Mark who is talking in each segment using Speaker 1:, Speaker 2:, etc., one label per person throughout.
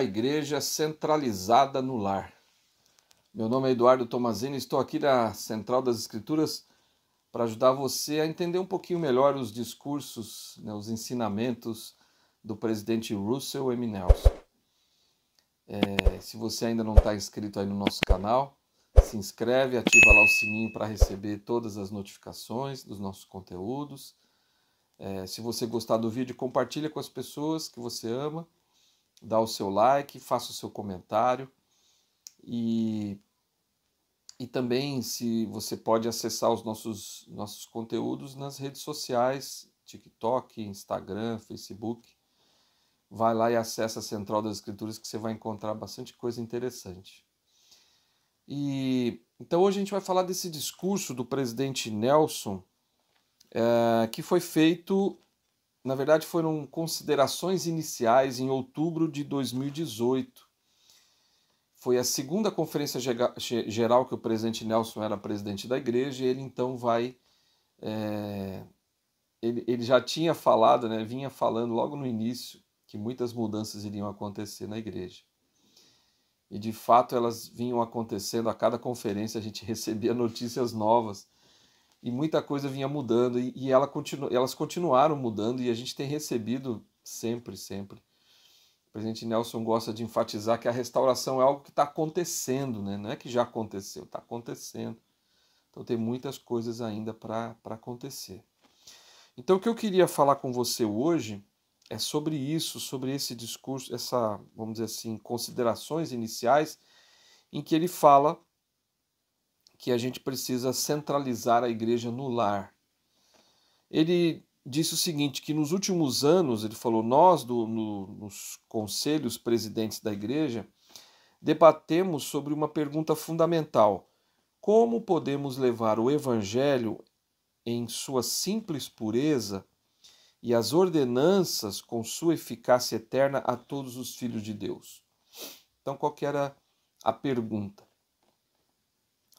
Speaker 1: uma igreja centralizada no lar. Meu nome é Eduardo Tomazini, estou aqui na Central das Escrituras para ajudar você a entender um pouquinho melhor os discursos, né, os ensinamentos do presidente Russell M. Nelson. É, se você ainda não está inscrito aí no nosso canal, se inscreve, ativa lá o sininho para receber todas as notificações dos nossos conteúdos. É, se você gostar do vídeo, compartilha com as pessoas que você ama dá o seu like, faça o seu comentário e, e também se você pode acessar os nossos, nossos conteúdos nas redes sociais, TikTok, Instagram, Facebook. Vai lá e acessa a Central das Escrituras que você vai encontrar bastante coisa interessante. E então hoje a gente vai falar desse discurso do presidente Nelson é, que foi feito na verdade, foram considerações iniciais em outubro de 2018. Foi a segunda conferência geral que o presidente Nelson era presidente da igreja, e ele então vai. É, ele, ele já tinha falado, né, vinha falando logo no início, que muitas mudanças iriam acontecer na igreja. E de fato elas vinham acontecendo a cada conferência, a gente recebia notícias novas e muita coisa vinha mudando e, e ela continu, elas continuaram mudando e a gente tem recebido sempre, sempre. O presidente Nelson gosta de enfatizar que a restauração é algo que está acontecendo, né? não é que já aconteceu, está acontecendo. Então tem muitas coisas ainda para acontecer. Então o que eu queria falar com você hoje é sobre isso, sobre esse discurso, essa, vamos dizer assim, considerações iniciais em que ele fala que a gente precisa centralizar a igreja no lar. Ele disse o seguinte: que nos últimos anos, ele falou, nós, do, no, nos conselhos presidentes da igreja, debatemos sobre uma pergunta fundamental: como podemos levar o evangelho em sua simples pureza e as ordenanças com sua eficácia eterna a todos os filhos de Deus? Então, qual era a pergunta?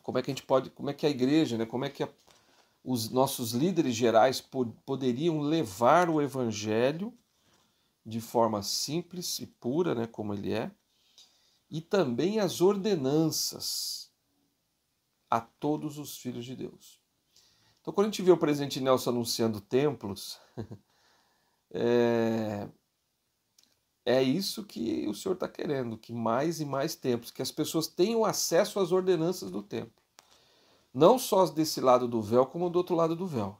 Speaker 1: Como é que a gente pode, como é que a igreja, né, como é que a, os nossos líderes gerais poderiam levar o evangelho de forma simples e pura, né, como ele é, e também as ordenanças a todos os filhos de Deus. Então, quando a gente vê o presidente Nelson anunciando templos, é, é isso que o Senhor está querendo, que mais e mais tempos, que as pessoas tenham acesso às ordenanças do templo. Não só desse lado do véu, como do outro lado do véu.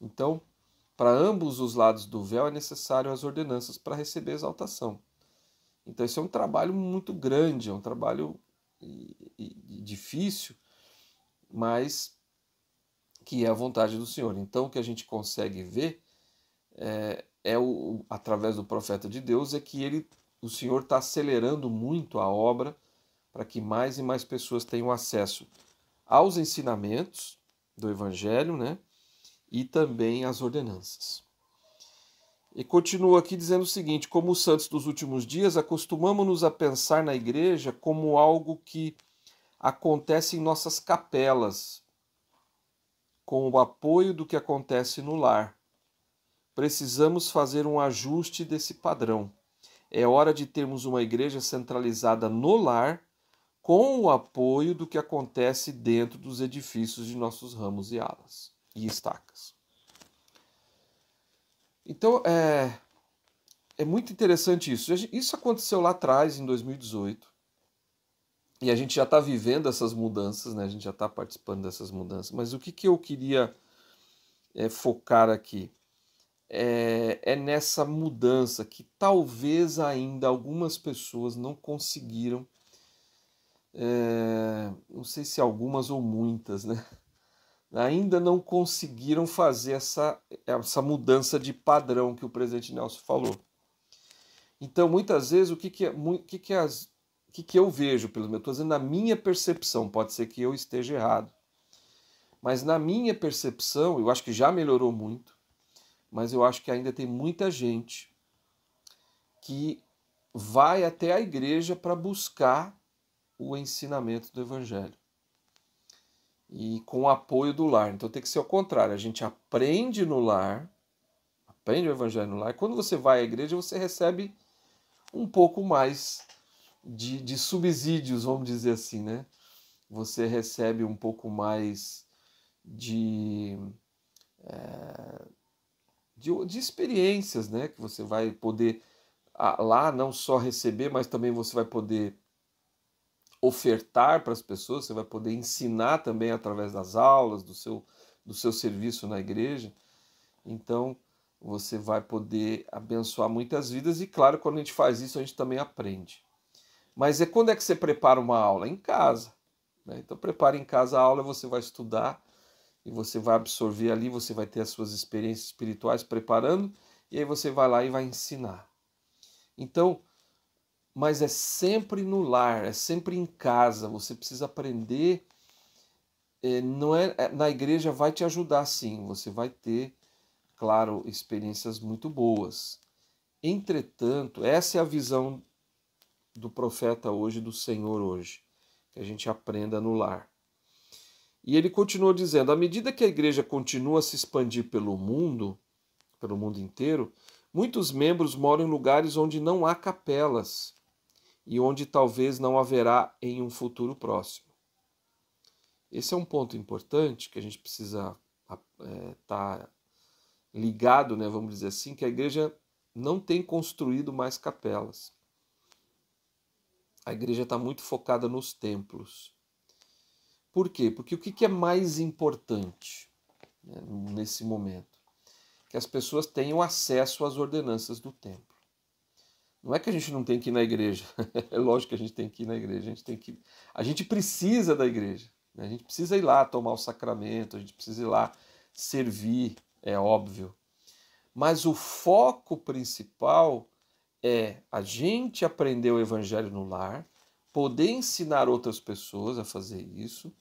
Speaker 1: Então, para ambos os lados do véu é necessário as ordenanças para receber exaltação. Então, esse é um trabalho muito grande, é um trabalho difícil, mas que é a vontade do Senhor. Então, o que a gente consegue ver é, é o, através do profeta de Deus é que ele, o Senhor está acelerando muito a obra para que mais e mais pessoas tenham acesso aos ensinamentos do Evangelho, né? E também às ordenanças. E continua aqui dizendo o seguinte: como os santos dos últimos dias, acostumamos-nos a pensar na igreja como algo que acontece em nossas capelas, com o apoio do que acontece no lar precisamos fazer um ajuste desse padrão. É hora de termos uma igreja centralizada no lar, com o apoio do que acontece dentro dos edifícios de nossos ramos e alas e estacas. Então é, é muito interessante isso. Isso aconteceu lá atrás, em 2018. E a gente já está vivendo essas mudanças, né? a gente já está participando dessas mudanças. Mas o que, que eu queria é, focar aqui? é, é nessa mudança que talvez ainda algumas pessoas não conseguiram, é, não sei se algumas ou muitas, né? ainda não conseguiram fazer essa, essa mudança de padrão que o presidente Nelson falou. Então, muitas vezes, o que, que, é, o que, que, é as, que, que eu vejo, pelo menos, estou dizendo na minha percepção, pode ser que eu esteja errado, mas na minha percepção, eu acho que já melhorou muito, mas eu acho que ainda tem muita gente que vai até a igreja para buscar o ensinamento do evangelho e com o apoio do lar. Então tem que ser o contrário. A gente aprende no lar, aprende o evangelho no lar. E quando você vai à igreja, você recebe um pouco mais de, de subsídios, vamos dizer assim, né? Você recebe um pouco mais de é, de, de experiências, né? Que você vai poder ah, lá não só receber, mas também você vai poder ofertar para as pessoas, você vai poder ensinar também através das aulas, do seu, do seu serviço na igreja. Então, você vai poder abençoar muitas vidas e, claro, quando a gente faz isso, a gente também aprende. Mas é quando é que você prepara uma aula? Em casa. Né? Então, prepara em casa a aula, você vai estudar e você vai absorver ali, você vai ter as suas experiências espirituais preparando, e aí você vai lá e vai ensinar. Então, mas é sempre no lar, é sempre em casa, você precisa aprender. É, não é, é na igreja vai te ajudar sim, você vai ter, claro, experiências muito boas. Entretanto, essa é a visão do profeta hoje, do Senhor hoje, que a gente aprenda no lar. E ele continuou dizendo: à medida que a igreja continua a se expandir pelo mundo, pelo mundo inteiro, muitos membros moram em lugares onde não há capelas e onde talvez não haverá em um futuro próximo. Esse é um ponto importante que a gente precisa estar é, tá ligado, né, vamos dizer assim, que a igreja não tem construído mais capelas. A igreja está muito focada nos templos. Por quê? Porque o que é mais importante né, nesse momento? Que as pessoas tenham acesso às ordenanças do templo. Não é que a gente não tem que ir na igreja. É lógico que a gente tem que ir na igreja. A gente tem que, a gente precisa da igreja. Né? A gente precisa ir lá tomar o sacramento. A gente precisa ir lá servir. É óbvio. Mas o foco principal é a gente aprender o evangelho no lar, poder ensinar outras pessoas a fazer isso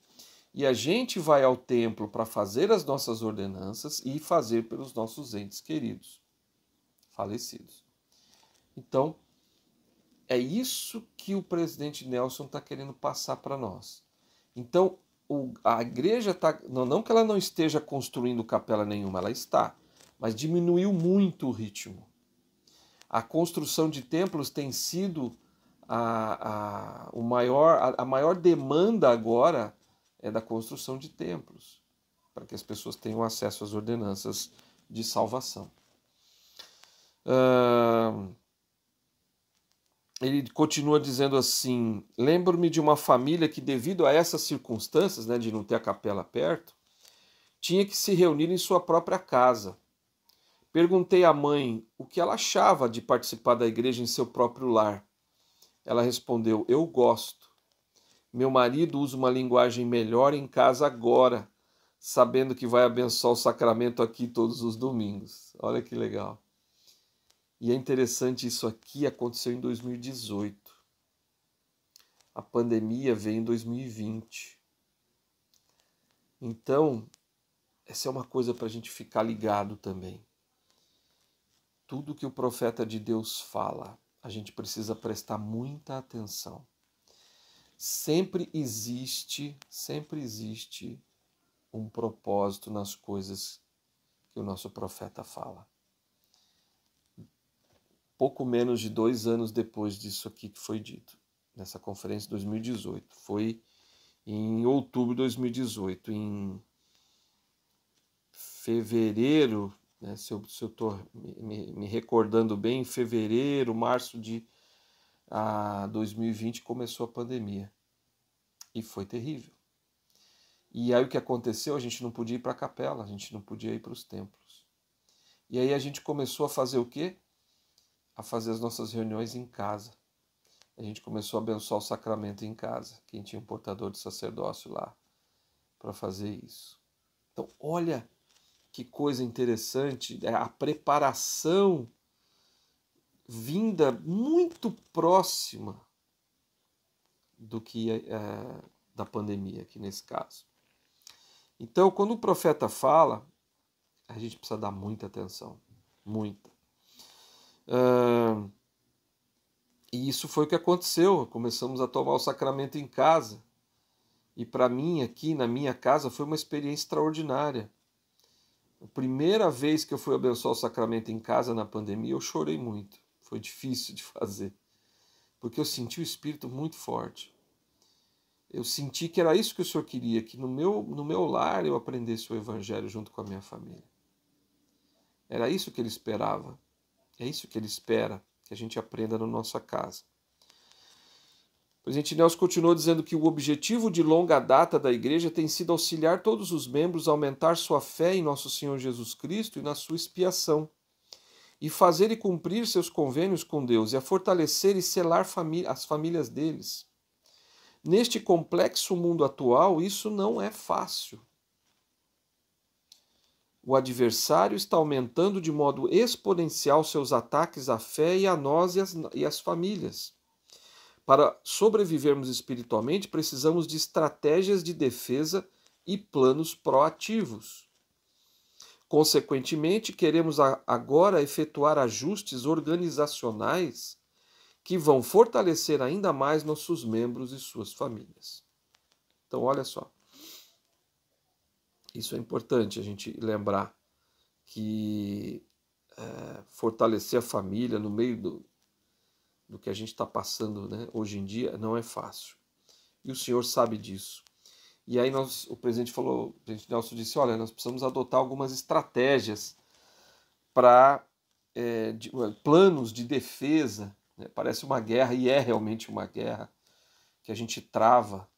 Speaker 1: e a gente vai ao templo para fazer as nossas ordenanças e fazer pelos nossos entes queridos, falecidos. Então, é isso que o presidente Nelson está querendo passar para nós. Então, o, a igreja está. Não, não que ela não esteja construindo capela nenhuma, ela está, mas diminuiu muito o ritmo. A construção de templos tem sido a, a, o maior, a, a maior demanda agora é da construção de templos, para que as pessoas tenham acesso às ordenanças de salvação. Uh, ele continua dizendo assim: Lembro-me de uma família que, devido a essas circunstâncias, né, de não ter a capela perto, tinha que se reunir em sua própria casa. Perguntei à mãe o que ela achava de participar da igreja em seu próprio lar. Ela respondeu: Eu gosto. Meu marido usa uma linguagem melhor em casa agora, sabendo que vai abençoar o sacramento aqui todos os domingos. Olha que legal. E é interessante isso aqui aconteceu em 2018. A pandemia veio em 2020. Então, essa é uma coisa para a gente ficar ligado também. Tudo que o profeta de Deus fala, a gente precisa prestar muita atenção sempre existe, sempre existe um propósito nas coisas que o nosso profeta fala. Pouco menos de dois anos depois disso aqui que foi dito, nessa conferência de 2018. Foi em outubro de 2018. Em fevereiro, né, se eu estou me, me recordando bem, em fevereiro, março de a 2020 começou a pandemia. E foi terrível. E aí o que aconteceu? A gente não podia ir para a capela, a gente não podia ir para os templos. E aí a gente começou a fazer o quê? A fazer as nossas reuniões em casa. A gente começou a abençoar o sacramento em casa. Quem tinha um portador de sacerdócio lá para fazer isso. Então, olha que coisa interessante é a preparação vinda muito próxima do que é, da pandemia aqui nesse caso. Então, quando o profeta fala, a gente precisa dar muita atenção, muita. Uh, e isso foi o que aconteceu. Começamos a tomar o sacramento em casa. E para mim, aqui na minha casa, foi uma experiência extraordinária. A primeira vez que eu fui abençoar o sacramento em casa na pandemia, eu chorei muito. Foi difícil de fazer, porque eu senti o Espírito muito forte. Eu senti que era isso que o Senhor queria, que no meu, no meu lar eu aprendesse o Evangelho junto com a minha família. Era isso que ele esperava. É isso que ele espera que a gente aprenda na nossa casa. O presidente Nelson continuou dizendo que o objetivo de longa data da igreja tem sido auxiliar todos os membros a aumentar sua fé em nosso Senhor Jesus Cristo e na sua expiação, e fazer e cumprir seus convênios com Deus e a fortalecer e selar as famílias deles. Neste complexo mundo atual, isso não é fácil. O adversário está aumentando de modo exponencial seus ataques à fé e a nós e às, e as famílias. Para sobrevivermos espiritualmente, precisamos de estratégias de defesa e planos proativos. Consequentemente, queremos agora efetuar ajustes organizacionais que vão fortalecer ainda mais nossos membros e suas famílias. Então, olha só. Isso é importante a gente lembrar que é, fortalecer a família no meio do, do que a gente está passando né, hoje em dia não é fácil. E o Senhor sabe disso. E aí nós, o presidente falou, o presidente Nelson disse, olha, nós precisamos adotar algumas estratégias para eh, é, planos de defesa. Né? Parece uma guerra e é realmente uma guerra que a gente trava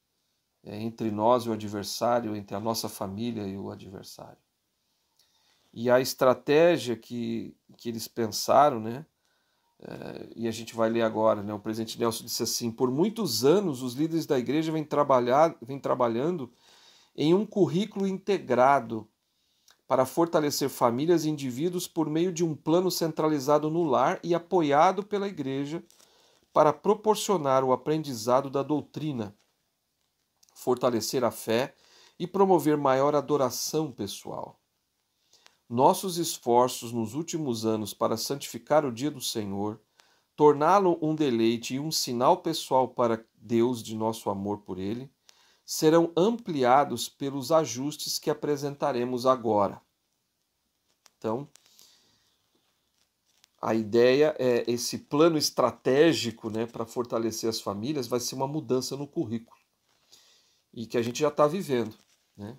Speaker 1: é, entre nós e o adversário, entre a nossa família e o adversário. E a estratégia que, que eles pensaram, né? É, e a gente vai ler agora, né? O presidente Nelson disse assim: por muitos anos os líderes da igreja vêm, trabalhar, vêm trabalhando em um currículo integrado para fortalecer famílias e indivíduos por meio de um plano centralizado no lar e apoiado pela igreja para proporcionar o aprendizado da doutrina, fortalecer a fé e promover maior adoração pessoal. Nossos esforços nos últimos anos para santificar o dia do Senhor, torná-lo um deleite e um sinal pessoal para Deus de nosso amor por Ele, serão ampliados pelos ajustes que apresentaremos agora. Então, a ideia é esse plano estratégico né, para fortalecer as famílias vai ser uma mudança no currículo e que a gente já está vivendo. Né?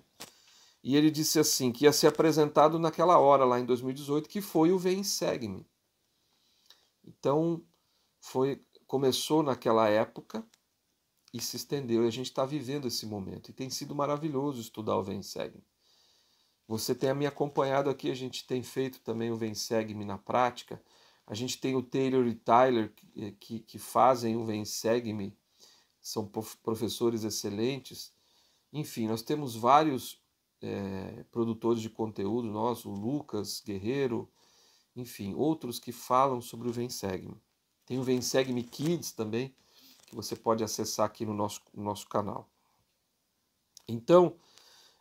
Speaker 1: E ele disse assim: que ia ser apresentado naquela hora, lá em 2018, que foi o Vem Segue-me. Então, foi começou naquela época e se estendeu. E a gente está vivendo esse momento. E tem sido maravilhoso estudar o Vem Segue-me. Você tem me acompanhado aqui, a gente tem feito também o Vem Segue-me na prática. A gente tem o Taylor e Tyler que, eh, que, que fazem o Vem Segue-me, são professores excelentes. Enfim, nós temos vários é, produtores de conteúdo nós, o Lucas Guerreiro, enfim, outros que falam sobre o Vensegme. Tem o Vensegme Kids também, que você pode acessar aqui no nosso, no nosso canal. Então,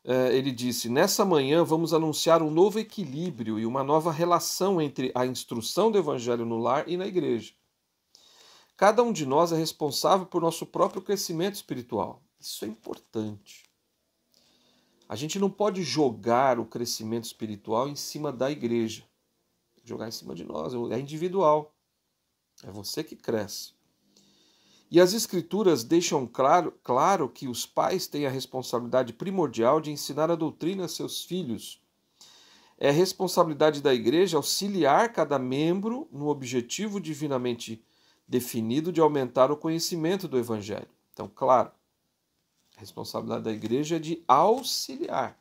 Speaker 1: é, ele disse: Nessa manhã vamos anunciar um novo equilíbrio e uma nova relação entre a instrução do evangelho no lar e na igreja. Cada um de nós é responsável por nosso próprio crescimento espiritual. Isso é importante. A gente não pode jogar o crescimento espiritual em cima da igreja. Jogar em cima de nós, é individual. É você que cresce. E as escrituras deixam claro, claro que os pais têm a responsabilidade primordial de ensinar a doutrina a seus filhos. É responsabilidade da igreja auxiliar cada membro no objetivo divinamente definido de aumentar o conhecimento do evangelho. Então, claro, a responsabilidade da igreja é de auxiliar.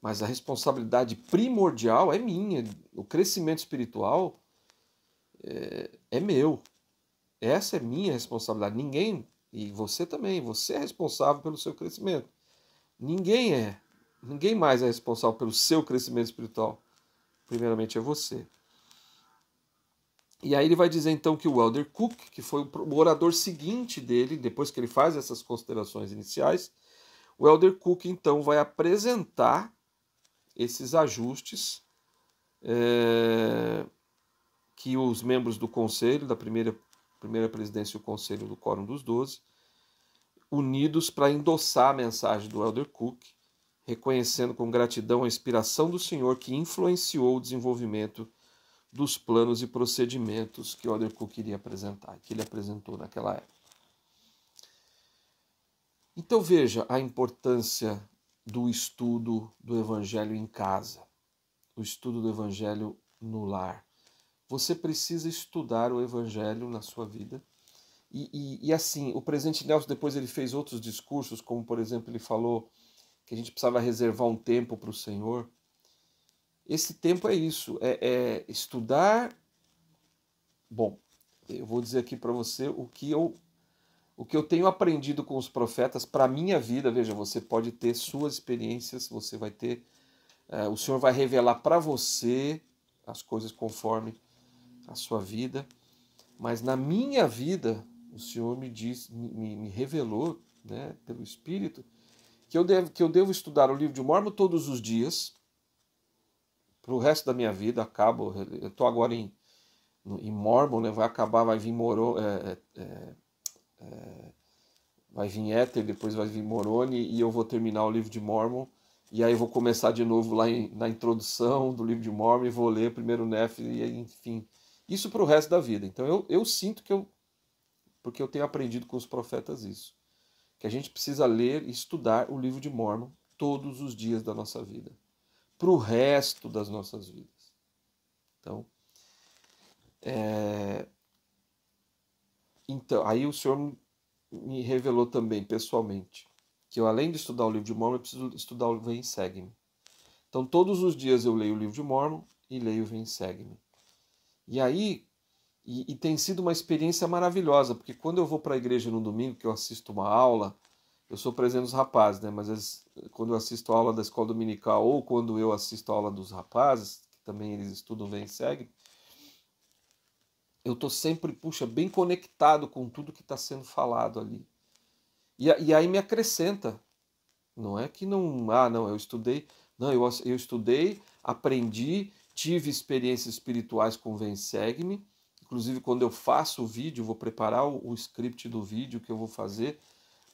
Speaker 1: Mas a responsabilidade primordial é minha. O crescimento espiritual é, é meu. Essa é minha responsabilidade. Ninguém, e você também, você é responsável pelo seu crescimento. Ninguém é. Ninguém mais é responsável pelo seu crescimento espiritual. Primeiramente é você. E aí ele vai dizer então que o Elder Cook, que foi o orador seguinte dele, depois que ele faz essas considerações iniciais, o Elder Cook então vai apresentar esses ajustes é, que os membros do conselho, da primeira, primeira presidência e o conselho do Quórum dos Doze, unidos para endossar a mensagem do Elder Cook, reconhecendo com gratidão a inspiração do Senhor que influenciou o desenvolvimento dos planos e procedimentos que Oderco queria apresentar, que ele apresentou naquela época. Então veja a importância do estudo do Evangelho em casa, o estudo do Evangelho no lar. Você precisa estudar o Evangelho na sua vida. E, e, e assim, o presidente Nelson depois ele fez outros discursos, como por exemplo ele falou que a gente precisava reservar um tempo para o Senhor. Esse tempo é isso, é, é estudar. Bom, eu vou dizer aqui para você o que eu o que eu tenho aprendido com os profetas para minha vida. Veja, você pode ter suas experiências, você vai ter é, o Senhor vai revelar para você as coisas conforme a sua vida. Mas na minha vida, o Senhor me diz, me, me revelou, né, pelo Espírito, que eu devo que eu devo estudar o livro de Mormon todos os dias para o resto da minha vida, acabo. Eu estou agora em, em Mormon, né? vai acabar, vai vir Moro, é, é, é, vai vir Éter, depois vai vir Moroni, e eu vou terminar o livro de Mormon. E aí eu vou começar de novo lá em, na introdução do livro de Mormon e vou ler primeiro Nef, e enfim. Isso para o resto da vida. Então eu, eu sinto que eu. Porque eu tenho aprendido com os profetas isso. Que a gente precisa ler e estudar o livro de Mormon todos os dias da nossa vida para o resto das nossas vidas. Então, é... então, aí o Senhor me revelou também pessoalmente que eu, além de estudar o livro de Mormon, eu preciso estudar o Vem Segue-me. Então, todos os dias eu leio o livro de Mormon e leio o Vem Segue-me. E aí, e, e, tem sido uma experiência maravilhosa, porque quando eu vou para a igreja no domingo, que eu assisto uma aula, eu sou presente dos rapazes, né? Mas quando eu assisto a aula da escola dominical ou quando eu assisto a aula dos rapazes, que também eles estudam, vêm e seguem, eu estou sempre, puxa, bem conectado com tudo que está sendo falado ali. E, e, aí me acrescenta. Não é que não. Ah, não, eu estudei. Não, eu, eu estudei, aprendi, tive experiências espirituais com Vem Segue-me. Inclusive, quando eu faço o vídeo, vou preparar o, o script do vídeo que eu vou fazer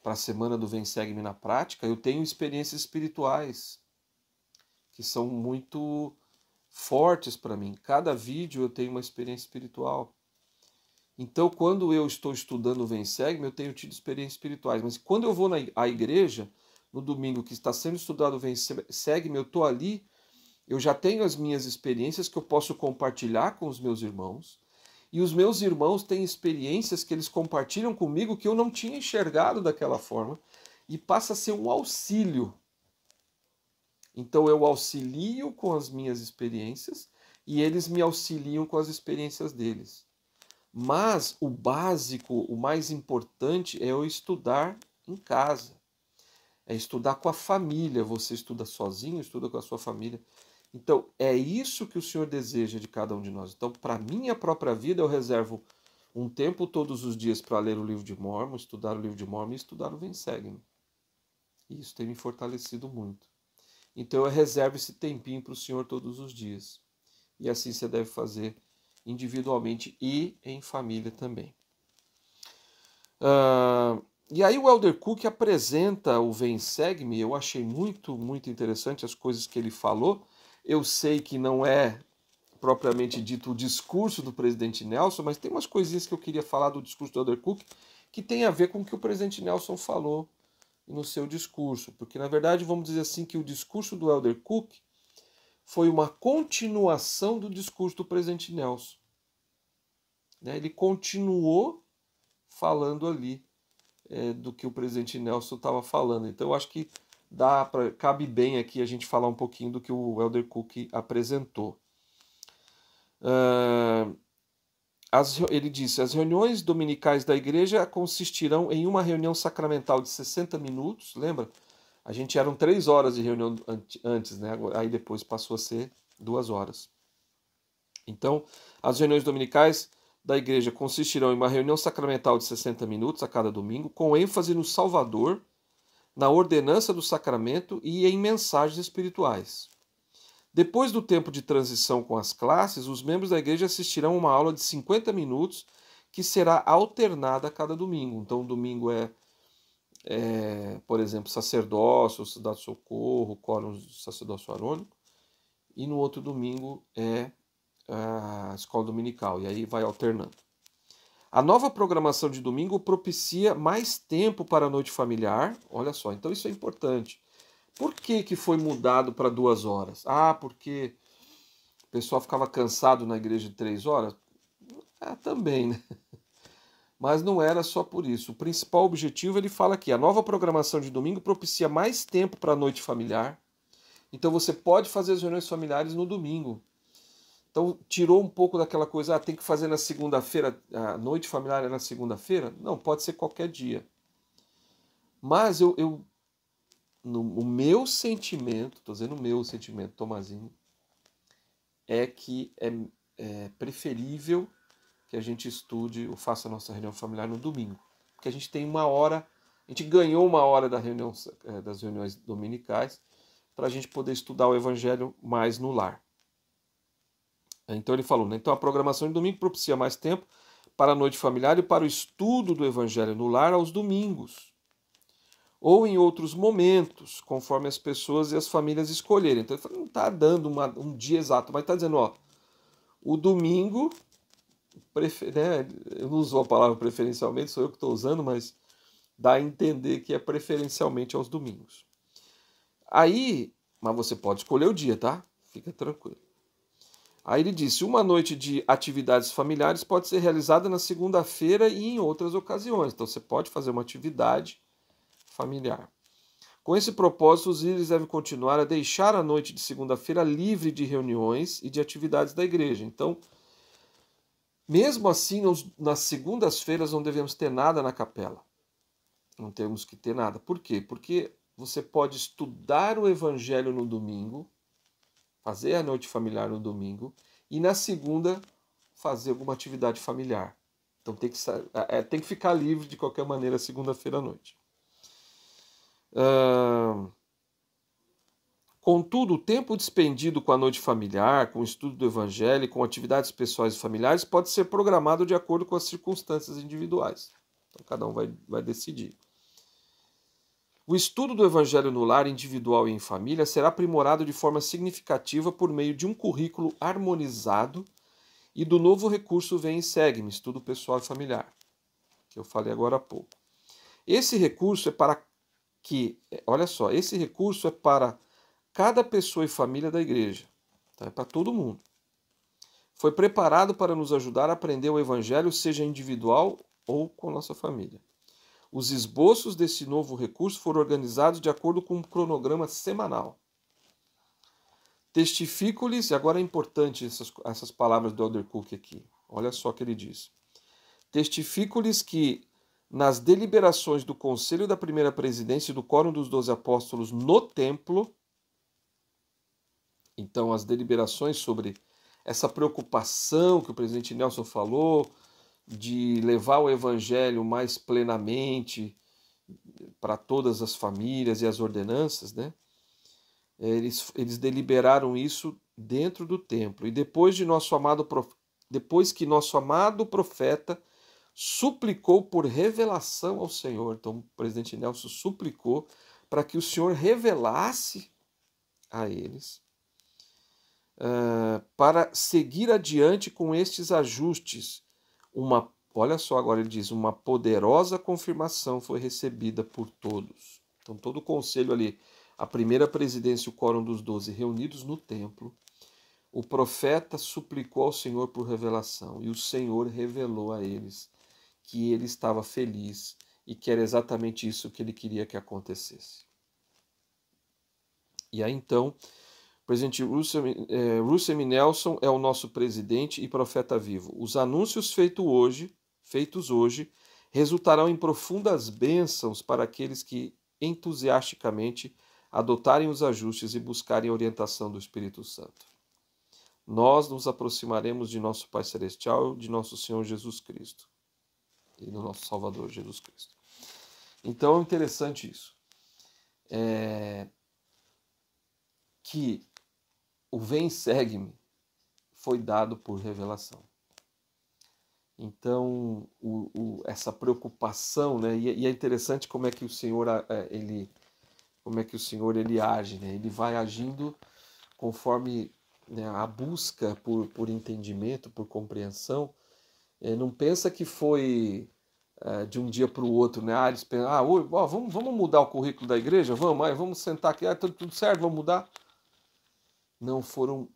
Speaker 1: para a semana do Vem Segue-me na prática, eu tenho experiências espirituais que são muito fortes para mim. Cada vídeo eu tenho uma experiência espiritual. Então, quando eu estou estudando o Vem Segue-me, eu tenho tido experiências espirituais. Mas quando eu vou na igreja, no domingo que está sendo estudado o Vem Segue-me, eu estou ali, eu já tenho as minhas experiências que eu posso compartilhar com os meus irmãos e os meus irmãos têm experiências que eles compartilham comigo que eu não tinha enxergado daquela forma e passa a ser um auxílio. Então eu auxilio com as minhas experiências e eles me auxiliam com as experiências deles. Mas o básico, o mais importante é eu estudar em casa. É estudar com a família. Você estuda sozinho, estuda com a sua família. Então, é isso que o Senhor deseja de cada um de nós. Então, para a minha própria vida, eu reservo um tempo todos os dias para ler o livro de Mormon, estudar o livro de Mormon e estudar o Vensegue. E isso tem me fortalecido muito. Então, eu reservo esse tempinho para o Senhor todos os dias. E assim você deve fazer individualmente e em família também. Uh, e aí o Elder Cook apresenta o Vem Segue-me, eu achei muito, muito interessante as coisas que ele falou, eu sei que não é propriamente dito o discurso do presidente Nelson, mas tem umas coisinhas que eu queria falar do discurso do Elder Cook que tem a ver com o que o presidente Nelson falou no seu discurso, porque na verdade vamos dizer assim que o discurso do Elder Cook foi uma continuação do discurso do presidente Nelson. Né? Ele continuou falando ali é, do que o presidente Nelson estava falando. Então eu acho que dá pra, cabe bem aqui a gente falar um pouquinho do que o Elder Cook apresentou. Uh, as, ele disse: as reuniões dominicais da igreja consistirão em uma reunião sacramental de 60 minutos. Lembra? A gente eram três horas de reunião antes, né? aí depois passou a ser duas horas. Então, as reuniões dominicais da igreja consistirão em uma reunião sacramental de 60 minutos a cada domingo, com ênfase no Salvador na ordenança do sacramento e em mensagens espirituais. Depois do tempo de transição com as classes, os membros da igreja assistirão uma aula de 50 minutos que será alternada a cada domingo. Então, domingo é, é por exemplo, sacerdócio, cidade socorro, quórum sacerdócio arônico, e no outro domingo é a escola dominical, e aí vai alternando. A nova programação de domingo propicia mais tempo para a noite familiar. Olha só, então isso é importante. Por que, que foi mudado para duas horas? Ah, porque o pessoal ficava cansado na igreja de três horas? Ah, também, né? Mas não era só por isso. O principal objetivo, ele fala aqui, a nova programação de domingo propicia mais tempo para a noite familiar. Então você pode fazer as reuniões familiares no domingo. Então, tirou um pouco daquela coisa, ah, tem que fazer na segunda-feira, a noite familiar é na segunda-feira? Não, pode ser qualquer dia. Mas eu, eu no, o meu sentimento, estou dizendo o meu sentimento, Tomazinho, é que é, é preferível que a gente estude ou faça a nossa reunião familiar no domingo. Porque a gente tem uma hora, a gente ganhou uma hora da reunião, é, das reuniões dominicais para a gente poder estudar o evangelho mais no lar. Né? Então ele falou, né? Então a programação de domingo propicia mais tempo para a noite familiar e para o estudo do evangelho no lar aos domingos. Ou em outros momentos, conforme as pessoas e as famílias escolherem. Então ele falou, não está dando uma, um dia exato, mas está dizendo, ó, o domingo, prefer, né? eu não usou a palavra preferencialmente, sou eu que estou usando, mas dá a entender que é preferencialmente aos domingos. Aí, mas você pode escolher o dia, tá? Fica tranquilo. Aí ele disse: uma noite de atividades familiares pode ser realizada na segunda-feira e em outras ocasiões. Então você pode fazer uma atividade familiar. Com esse propósito, os líderes devem continuar a deixar a noite de segunda-feira livre de reuniões e de atividades da igreja. Então, mesmo assim, nas segundas-feiras não devemos ter nada na capela. Não temos que ter nada. Por quê? Porque você pode estudar o evangelho no domingo fazer a noite familiar no domingo e na segunda fazer alguma atividade familiar. Então tem que, é, é, tem que ficar livre de qualquer maneira segunda-feira à noite. Uh... Contudo, o tempo despendido com a noite familiar, com o estudo do evangelho, com atividades pessoais e familiares pode ser programado de acordo com as circunstâncias individuais. Então cada um vai, vai decidir. O estudo do Evangelho no lar, individual e em família, será aprimorado de forma significativa por meio de um currículo harmonizado e do novo recurso Vem e Segue-me, estudo pessoal e familiar, que eu falei agora há pouco. Esse recurso é para que, olha só, esse recurso é para cada pessoa e família da igreja, tá? é para todo mundo. Foi preparado para nos ajudar a aprender o Evangelho, seja individual ou com nossa família. Os esboços desse novo recurso foram organizados de acordo com um cronograma semanal. Testifico-lhes, e agora é importante essas, essas palavras do Elder Cook aqui. Olha só o que ele diz. Testifico-lhes que nas deliberações do Conselho da Primeira Presidência e do Quórum dos Doze Apóstolos no Templo, então as deliberações sobre essa preocupação que o presidente Nelson falou, de levar o evangelho mais plenamente para todas as famílias e as ordenanças, né? Eles, eles deliberaram isso dentro do templo. E depois de nosso amado prof... depois que nosso amado profeta suplicou por revelação ao Senhor, então o presidente Nelson suplicou para que o Senhor revelasse a eles uh, para seguir adiante com estes ajustes uma, olha só agora ele diz, uma poderosa confirmação foi recebida por todos. Então todo o conselho ali, a primeira presidência e o quórum dos doze reunidos no templo, o profeta suplicou ao Senhor por revelação e o Senhor revelou a eles que ele estava feliz e que era exatamente isso que ele queria que acontecesse. E aí então presidente Russell é, Nelson é o nosso presidente e profeta vivo. Os anúncios feito hoje, feitos hoje resultarão em profundas bênçãos para aqueles que entusiasticamente adotarem os ajustes e buscarem a orientação do Espírito Santo. Nós nos aproximaremos de nosso Pai Celestial, de nosso Senhor Jesus Cristo e do nosso Salvador Jesus Cristo. Então é interessante isso. É... Que o vem segue-me foi dado por revelação. Então, o, o, essa preocupação, né? E, é, e, é interessante como é que o Senhor é, ele como é que o Senhor ele age, né? Ele vai agindo conforme né, a busca por, por entendimento, por compreensão. É, não pensa que foi é, de um dia para o outro, né? Ah, eles pensam, ah, ó, vamos, vamos mudar o currículo da igreja? Vamos, aí, vamos sentar aqui, ah, tudo, tá tudo certo, vamos mudar. Não, foram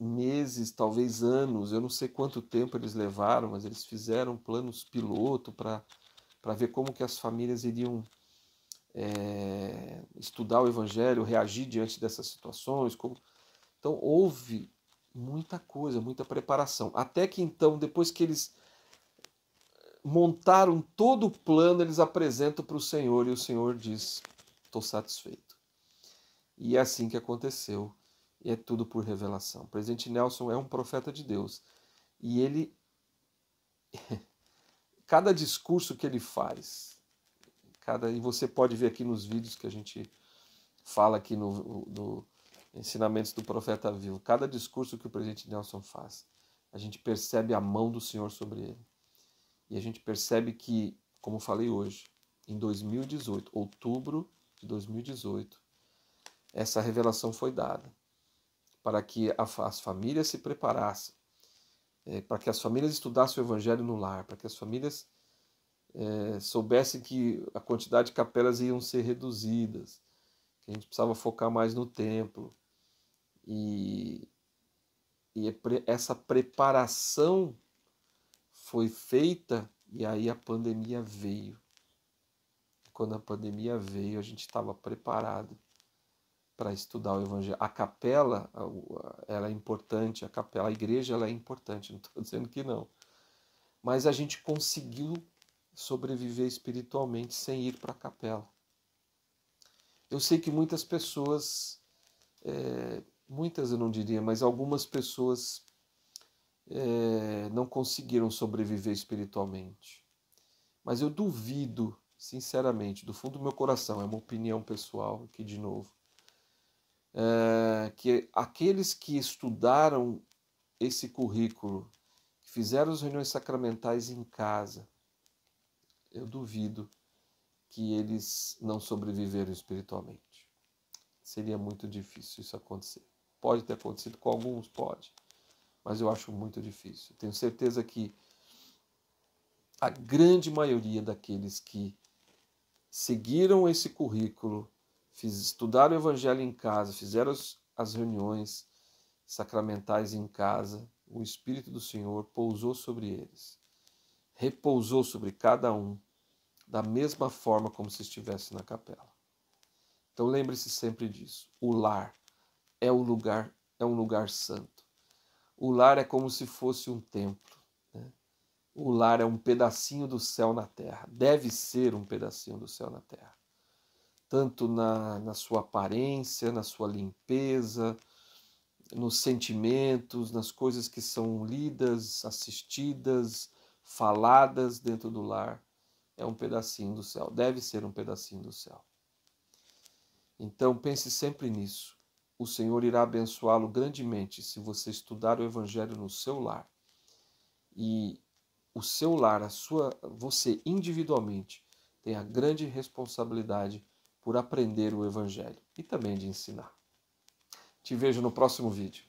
Speaker 1: meses, talvez anos, eu não sei quanto tempo eles levaram, mas eles fizeram planos piloto para ver como que as famílias iriam é, estudar o evangelho, reagir diante dessas situações. Como... Então houve muita coisa, muita preparação. Até que então, depois que eles montaram todo o plano, eles apresentam para o Senhor e o Senhor diz: estou satisfeito. E é assim que aconteceu e é tudo por revelação. O presidente Nelson é um profeta de Deus e ele. cada discurso que ele faz, cada e você pode ver aqui nos vídeos que a gente fala aqui no, no Ensinamentos do Profeta Vivo, cada discurso que o presidente Nelson faz, a gente percebe a mão do Senhor sobre ele. E a gente percebe que, como falei hoje, em 2018, outubro de 2018, essa revelação foi dada para que as famílias se preparassem, eh, para que as famílias estudassem o Evangelho no lar, para que as famílias eh, soubessem que a quantidade de capelas iam ser reduzidas, que a gente precisava focar mais no templo. E, e é essa preparação foi feita e aí a pandemia veio. Quando a pandemia veio, a gente estava preparado para estudar o evangelho. A capela, ela é importante, a capela, a igreja ela é importante, não estou dizendo que não. Mas a gente conseguiu sobreviver espiritualmente sem ir para a capela. Eu sei que muitas pessoas, é, muitas eu não diria, mas algumas pessoas é, não conseguiram sobreviver espiritualmente. Mas eu duvido, sinceramente, do fundo do meu coração, é uma opinião pessoal aqui de novo, eh, que aqueles que estudaram esse currículo, que fizeram as reuniões sacramentais em casa, eu duvido que eles não sobreviveram espiritualmente. Seria muito difícil isso acontecer. Pode ter acontecido com alguns, pode, mas eu acho muito difícil. Tenho certeza que a grande maioria daqueles que seguiram esse currículo Fiz, estudaram o Evangelho em casa, fizeram as, as reuniões sacramentais em casa, o Espírito do Senhor pousou sobre eles, repousou sobre cada um, da mesma forma como se estivesse na capela. Então lembre-se sempre disso. O lar é um lugar, é um lugar santo. O lar é como se fosse um templo. Né? O lar é um pedacinho do céu na terra. Deve ser um pedacinho do céu na terra tanto na, na sua aparência, na sua limpeza, nos sentimentos, nas coisas que são lidas, assistidas, faladas dentro do lar, é um pedacinho do céu, deve ser um pedacinho do céu. Então pense sempre nisso. O Senhor irá abençoá-lo grandemente se você estudar o evangelho no seu lar. E o seu lar, a sua, você individualmente tem a grande responsabilidade por aprender o Evangelho e também de ensinar. Te vejo no próximo vídeo.